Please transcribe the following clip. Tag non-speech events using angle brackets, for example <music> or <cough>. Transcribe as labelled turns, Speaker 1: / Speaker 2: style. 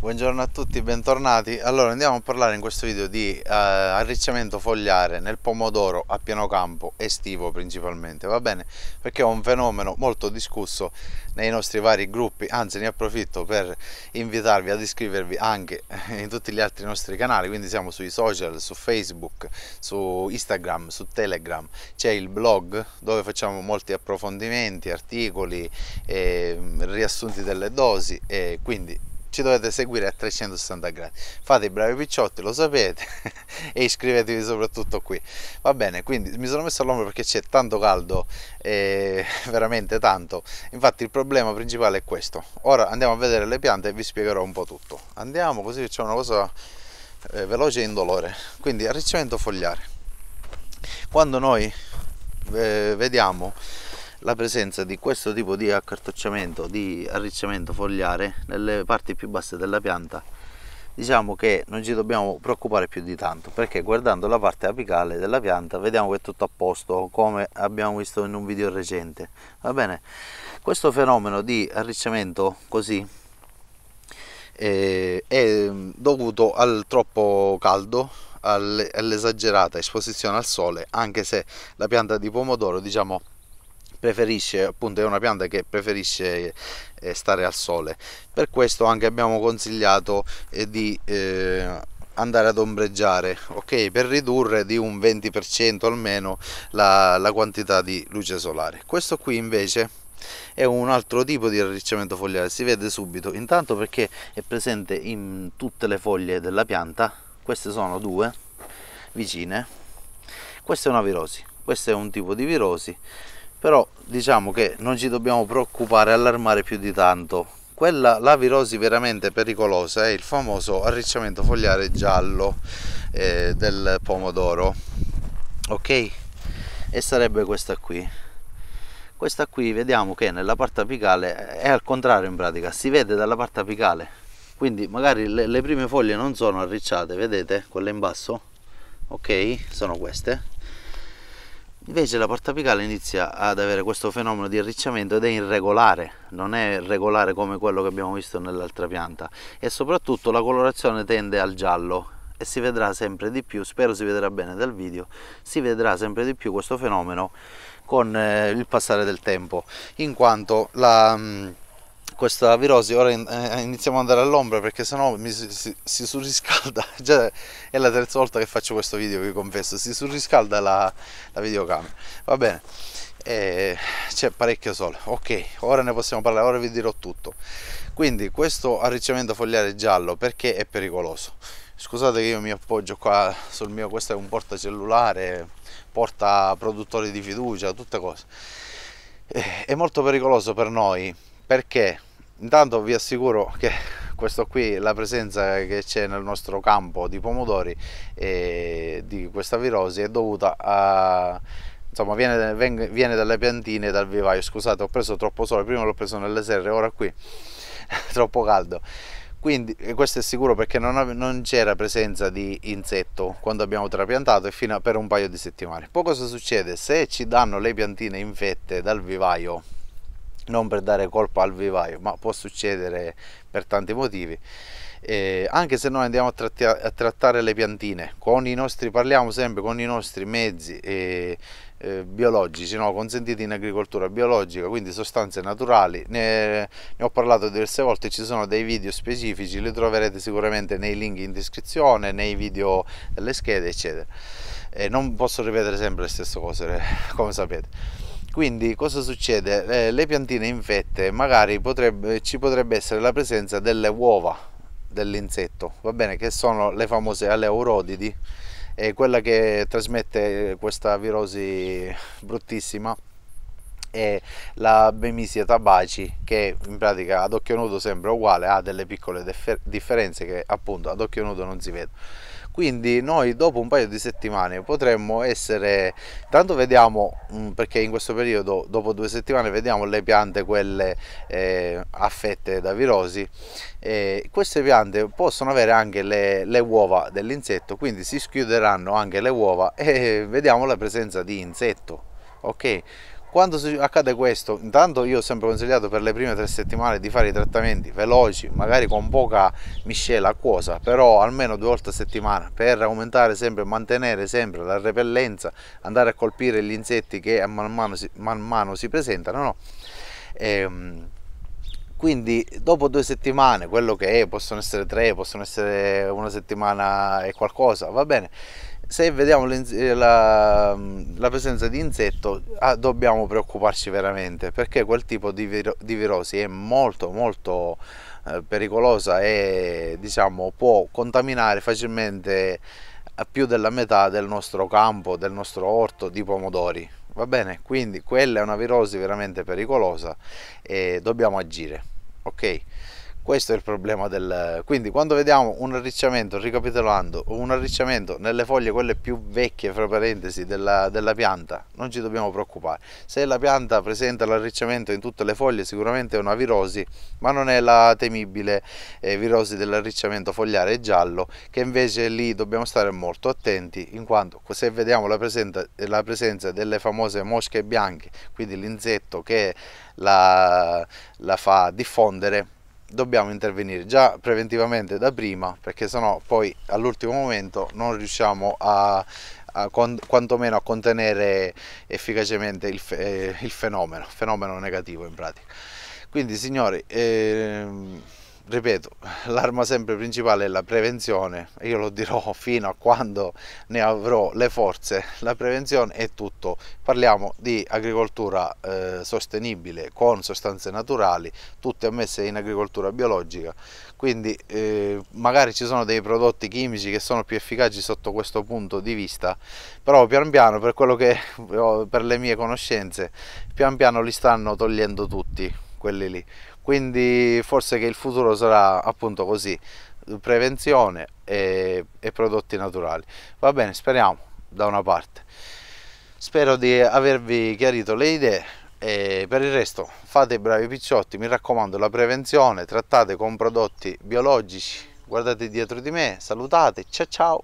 Speaker 1: Buongiorno a tutti, bentornati. Allora andiamo a parlare in questo video di eh, arricciamento fogliare nel pomodoro a pieno campo estivo principalmente, va bene? Perché è un fenomeno molto discusso nei nostri vari gruppi, anzi ne approfitto per invitarvi ad iscrivervi anche in tutti gli altri nostri canali, quindi siamo sui social, su Facebook, su Instagram, su Telegram, c'è il blog dove facciamo molti approfondimenti, articoli, eh, riassunti delle dosi e quindi ci dovete seguire a 360 gradi fate i bravi picciotti lo sapete <laughs> e iscrivetevi soprattutto qui va bene quindi mi sono messo all'ombra perché c'è tanto caldo eh, <laughs> veramente tanto infatti il problema principale è questo ora andiamo a vedere le piante e vi spiegherò un po' tutto andiamo così facciamo una cosa eh, veloce e indolore quindi arricciamento fogliare quando noi eh, vediamo la presenza di questo tipo di accartocciamento, di arricciamento fogliare nelle parti più basse della pianta diciamo che non ci dobbiamo preoccupare più di tanto perché guardando la parte apicale della pianta vediamo che è tutto a posto come abbiamo visto in un video recente va bene questo fenomeno di arricciamento così eh, è dovuto al troppo caldo all'esagerata esposizione al sole anche se la pianta di pomodoro diciamo preferisce appunto è una pianta che preferisce eh, stare al sole per questo anche abbiamo consigliato eh, di eh, andare ad ombreggiare ok per ridurre di un 20% almeno la, la quantità di luce solare questo qui invece è un altro tipo di arricciamento fogliare si vede subito intanto perché è presente in tutte le foglie della pianta queste sono due vicine questa è una virosi questo è un tipo di virosi però diciamo che non ci dobbiamo preoccupare allarmare più di tanto quella la virosi veramente pericolosa è il famoso arricciamento fogliare giallo eh, del pomodoro ok e sarebbe questa qui questa qui vediamo che nella parte apicale è al contrario in pratica si vede dalla parte apicale quindi magari le, le prime foglie non sono arricciate vedete quelle in basso ok sono queste Invece la porta apicale inizia ad avere questo fenomeno di arricciamento ed è irregolare, non è regolare come quello che abbiamo visto nell'altra pianta e soprattutto la colorazione tende al giallo e si vedrà sempre di più, spero si vedrà bene dal video, si vedrà sempre di più questo fenomeno con eh, il passare del tempo, in quanto la mm, questa virosi ora in, eh, iniziamo ad andare all'ombra perché sennò mi si, si surriscalda <laughs> già è la terza volta che faccio questo video vi confesso si surriscalda la, la videocamera va bene eh, c'è parecchio sole ok ora ne possiamo parlare ora vi dirò tutto quindi questo arricciamento fogliare giallo perché è pericoloso scusate che io mi appoggio qua sul mio questo è un porta cellulare porta produttori di fiducia tutte cose eh, è molto pericoloso per noi perché intanto vi assicuro che questo qui la presenza che c'è nel nostro campo di pomodori eh, di questa virosi è dovuta a insomma viene, viene dalle piantine dal vivaio scusate ho preso troppo sole prima l'ho preso nelle serre ora qui <laughs> troppo caldo quindi questo è sicuro perché non, non c'era presenza di insetto quando abbiamo trapiantato e fino a per un paio di settimane poi cosa succede se ci danno le piantine infette dal vivaio non per dare colpa al vivaio, ma può succedere per tanti motivi. Eh, anche se noi andiamo a, trattia, a, trattare le piantine con i nostri, parliamo sempre con i nostri mezzi eh, eh, biologici, no? consentiti in agricoltura biologica, quindi sostanze naturali, ne, ne, ho parlato diverse volte, ci sono dei video specifici, li troverete sicuramente nei link in descrizione, nei video delle schede, eccetera. non posso ripetere sempre le stesse cose, <laughs> come sapete quindi cosa succede? Eh, le piantine infette magari potrebbe, ci potrebbe essere la presenza delle uova dell'insetto, va bene, che sono le famose aleurodidi, e quella che trasmette eh, questa virosi bruttissima è la Bemisia tabaci che in pratica ad occhio nudo sembra uguale ha delle piccole differenze che appunto ad occhio nudo non si vedono quindi noi dopo un paio di settimane potremmo essere tanto vediamo mm, perché in questo periodo dopo due settimane vediamo le piante quelle eh, affette da virosi eh, queste piante possono avere anche le, le uova dell'insetto quindi si schiuderanno anche le uova e vediamo la presenza di insetto ok quando accade questo, intanto io ho sempre consigliato per le prime tre settimane di fare i trattamenti veloci, magari con poca miscela acquosa, però almeno due volte a settimana per aumentare sempre, mantenere sempre la repellenza, andare a colpire gli insetti che man mano si, man mano si presentano. No? E, ehm, quindi dopo due settimane, quello che è, possono essere tre, possono essere una settimana e qualcosa, va bene, se vediamo eh, la, la, presenza di insetto ah, dobbiamo preoccuparci veramente perché quel tipo di, vir di virosi è molto molto eh, pericolosa e diciamo, può contaminare facilmente eh, più della metà del nostro campo, del nostro orto di pomodori. Va bene? Quindi quella è una virosi veramente pericolosa e dobbiamo agire. Ok? questo è il problema del... Quindi quando vediamo un arricciamento, ricapitolando, un arricciamento nelle foglie, quelle più vecchie, fra parentesi, della, della pianta, non ci dobbiamo preoccupare. Se la pianta presenta l'arricciamento in tutte le foglie, sicuramente è una virosi, ma non è la temibile eh, virosi dell'arricciamento fogliare giallo, che invece lì dobbiamo stare molto attenti, in quanto se vediamo la, presenta, la presenza delle famose mosche bianche, quindi l'insetto che la, la fa diffondere, dobbiamo intervenire già preventivamente da prima perché sennò poi all'ultimo momento non riusciamo a, a quantomeno a contenere efficacemente il, fe, eh, il fenomeno, fenomeno negativo in pratica. Quindi signori, eh, ripeto, l'arma sempre principale è la prevenzione, io lo dirò fino a quando ne avrò le forze, la prevenzione è tutto, parliamo di agricoltura eh, sostenibile con sostanze naturali, tutte ammesse in agricoltura biologica, quindi eh, magari ci sono dei prodotti chimici che sono più efficaci sotto questo punto di vista, però pian piano per quello che per le mie conoscenze, pian piano li stanno togliendo tutti quelli lì. Quindi forse che il futuro sarà appunto così, prevenzione e, e prodotti naturali. Va bene, speriamo da una parte. Spero di avervi chiarito le idee. E per il resto fate i bravi picciotti, mi raccomando la prevenzione, trattate con prodotti biologici, guardate dietro di me, salutate, ciao ciao!